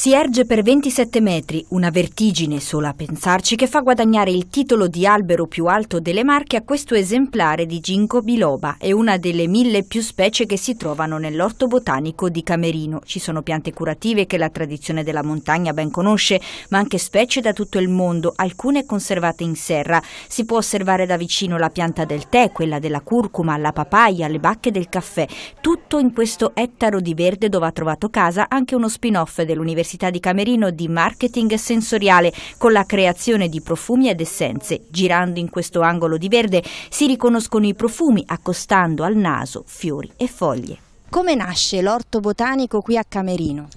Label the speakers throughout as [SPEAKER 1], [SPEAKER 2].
[SPEAKER 1] Si erge per 27 metri, una vertigine sola a pensarci che fa guadagnare il titolo di albero più alto delle Marche a questo esemplare di Ginkgo biloba, è una delle mille più specie che si trovano nell'orto botanico di Camerino. Ci sono piante curative che la tradizione della montagna ben conosce, ma anche specie da tutto il mondo, alcune conservate in serra. Si può osservare da vicino la pianta del tè, quella della curcuma, la papaya, le bacche del caffè, tutto in questo ettaro di verde dove ha trovato casa anche uno spin-off dell'università dell'Università di Camerino di marketing sensoriale con la creazione di profumi ed essenze. Girando in questo angolo di verde si riconoscono i profumi accostando al naso
[SPEAKER 2] fiori e foglie. Come nasce l'orto botanico qui a Camerino?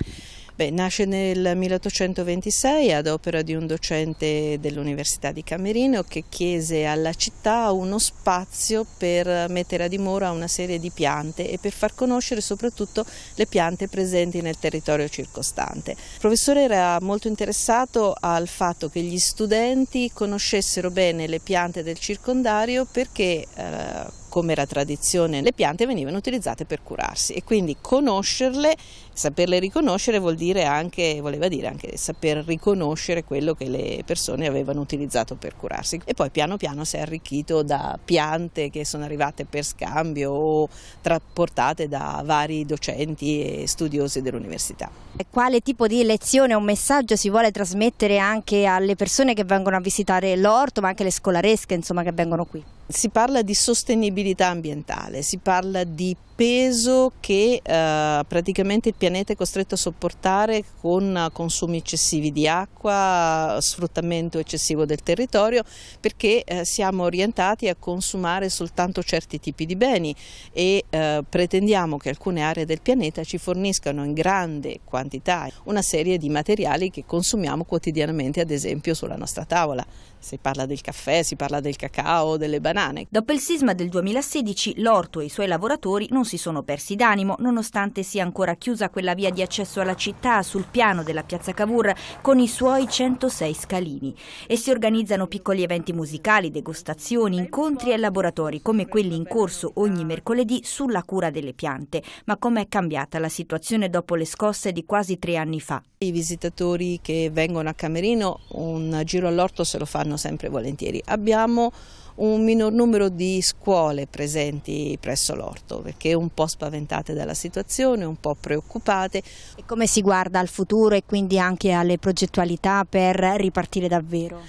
[SPEAKER 2] Beh, nasce nel 1826 ad opera di un docente dell'Università di Camerino che chiese alla città uno spazio per mettere a dimora una serie di piante e per far conoscere soprattutto le piante presenti nel territorio circostante. Il professore era molto interessato al fatto che gli studenti conoscessero bene le piante del circondario perché eh, come era tradizione, le piante venivano utilizzate per curarsi e quindi conoscerle, saperle riconoscere vuol dire anche, voleva dire anche saper riconoscere quello che le persone avevano utilizzato per curarsi. E poi piano piano si è arricchito da piante che sono arrivate per scambio o trasportate da vari docenti e studiosi dell'università. Quale
[SPEAKER 1] tipo di lezione o messaggio si vuole trasmettere anche alle persone che vengono a visitare l'orto,
[SPEAKER 2] ma anche le scolaresche insomma, che vengono qui? si parla di sostenibilità ambientale, si parla di peso che eh, praticamente il pianeta è costretto a sopportare con consumi eccessivi di acqua, sfruttamento eccessivo del territorio, perché eh, siamo orientati a consumare soltanto certi tipi di beni e eh, pretendiamo che alcune aree del pianeta ci forniscano in grande quantità una serie di materiali che consumiamo quotidianamente, ad esempio sulla nostra tavola si parla del caffè, si parla del cacao, delle banane. Dopo il sisma del 2016 l'orto e i suoi
[SPEAKER 1] lavoratori non si sono persi d'animo, nonostante sia ancora chiusa quella via di accesso alla città sul piano della piazza Cavour con i suoi 106 scalini. E si organizzano piccoli eventi musicali, degustazioni, incontri e laboratori come quelli in corso ogni mercoledì sulla cura delle piante. Ma com'è cambiata la situazione dopo le scosse di quasi tre anni fa?
[SPEAKER 2] I visitatori che vengono a Camerino un giro all'orto se lo fanno fanno sempre volentieri. Abbiamo un minor numero di scuole presenti presso l'orto perché un po' spaventate dalla situazione, un po' preoccupate. E come si guarda al futuro e quindi anche alle progettualità per ripartire davvero?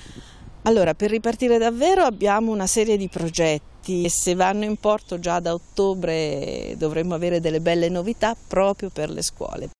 [SPEAKER 2] Allora, per ripartire davvero abbiamo una serie di progetti e se vanno in porto già da ottobre dovremmo avere delle belle novità proprio per le scuole.